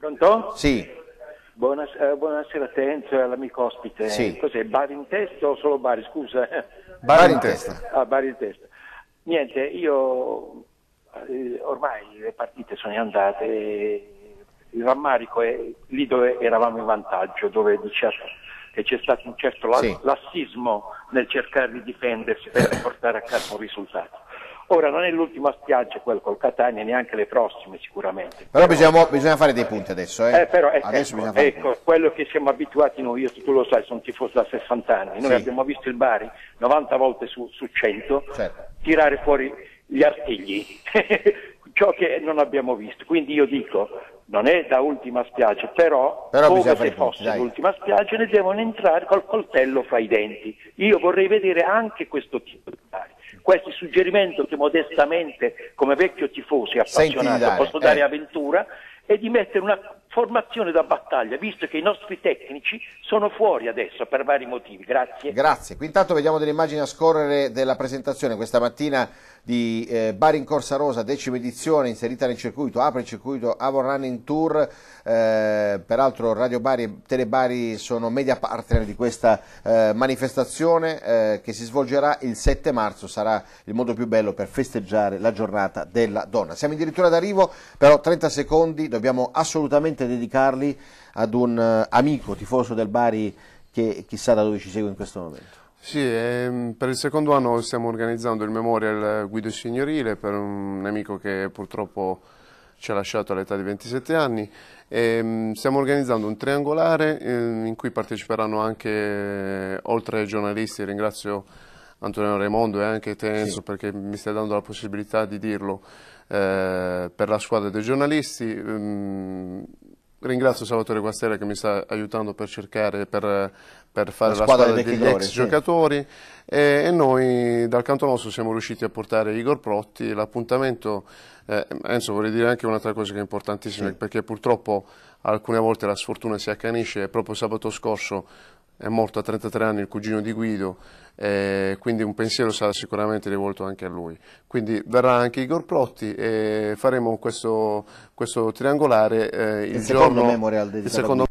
Pronto? Sì. Buonas, eh, buonasera a te, cioè eh, all'amico ospite. Sì. Cos'è, bar in testa o solo bar? Scusa. Bar in testa. Ah, bar in testa. Niente, io eh, ormai le partite sono andate, il rammarico è lì dove eravamo in vantaggio, dove diciamo che c'è stato un certo sì. lassismo nel cercare di difendersi per portare a casa un risultato Ora non è l'ultima spiaggia quella col Catania, neanche le prossime sicuramente. Però, però bisogna, bisogna, fare dei punti adesso, eh? eh però, eh, adesso ecco, ecco quello che siamo abituati noi, io, tu lo sai, sono tifoso da 60 anni, noi sì. abbiamo visto il Bari 90 volte su, su 100 certo. tirare fuori gli artigli, ciò che non abbiamo visto. Quindi io dico, non è da ultima spiaggia, però, però come se fosse dai. l'ultima spiaggia ne devono entrare col coltello fra i denti. Io vorrei vedere anche questo tipo di cari. Questo suggerimento che modestamente come vecchio tifoso e appassionato dare, posso dare eh. a è di mettere una formazione da battaglia, visto che i nostri tecnici sono fuori adesso per vari motivi. Grazie. Grazie. Qui intanto vediamo delle immagini a scorrere della presentazione questa mattina di eh, Bari in Corsa Rosa, decima edizione inserita nel circuito, apre il circuito Avon Running Tour, eh, peraltro Radio Bari e Tele Bari sono media partner di questa eh, manifestazione eh, che si svolgerà il 7 marzo, sarà il modo più bello per festeggiare la giornata della donna. Siamo addirittura d'arrivo, però 30 secondi, dobbiamo assolutamente veramente dedicarli ad un eh, amico tifoso del Bari che chissà da dove ci segue in questo momento. Sì, ehm, per il secondo anno stiamo organizzando il Memorial Guido Signorile per un amico che purtroppo ci ha lasciato all'età di 27 anni. E, ehm, stiamo organizzando un triangolare ehm, in cui parteciperanno anche, eh, oltre ai giornalisti, ringrazio Antonio Raimondo e anche te sì. perché mi stai dando la possibilità di dirlo, eh, per la squadra dei giornalisti, ehm, Ringrazio Salvatore Guastella che mi sta aiutando per cercare, per, per fare la, la squadra, degli ex sì. giocatori e, e, noi dal canto nostro siamo riusciti a portare Igor Protti, l'appuntamento, eh, Enzo vorrei dire anche un'altra cosa che è importantissima sì. perché purtroppo alcune volte la sfortuna si accanisce proprio sabato scorso è morto a 33 anni il cugino di Guido, eh, quindi un pensiero sarà sicuramente rivolto anche a lui. Quindi verrà anche Igor Protti e faremo questo, questo triangolare eh, il, il, secondo giorno, del il secondo